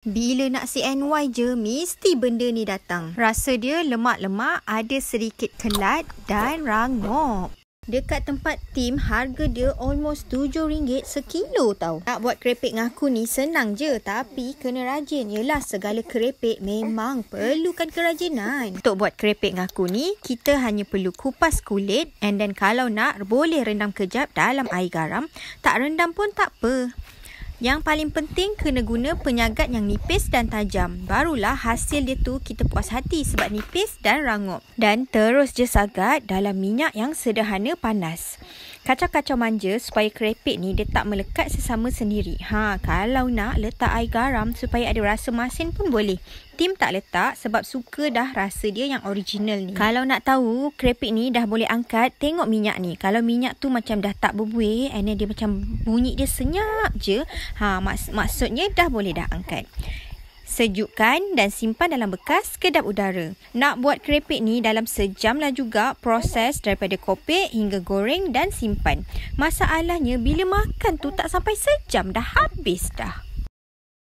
Bila nak CNY je, mesti benda ni datang. Rasa dia lemak-lemak, ada sedikit kelat dan rangup. Dekat tempat tim, harga dia almost RM7 sekilo tau. Nak buat kerepek dengan aku ni senang je. Tapi kena rajin. Yelah segala kerepek memang perlukan kerajinan. Untuk buat kerepek dengan aku ni, kita hanya perlu kupas kulit. And then kalau nak, boleh rendam kejap dalam air garam. Tak rendam pun tak apa. Yang paling penting kena guna penyagat yang nipis dan tajam. Barulah hasil dia tu kita puas hati sebab nipis dan rangup. Dan terus je sagat dalam minyak yang sederhana panas kacau-kacau manja supaya kerepek ni dia tak melekat sesama sendiri. Ha, kalau nak letak air garam supaya ada rasa masin pun boleh. Tim tak letak sebab suka dah rasa dia yang original ni. Kalau nak tahu, kerepek ni dah boleh angkat, tengok minyak ni. Kalau minyak tu macam dah tak berbuih and then dia macam bunyi dia senyap je. Ha, mak- maksudnya dah boleh dah angkat. Sejukkan dan simpan dalam bekas kedap udara. Nak buat kerepek ni dalam sejam lah juga proses daripada kopek hingga goreng dan simpan. Masalahnya bila makan tu tak sampai sejam dah habis dah.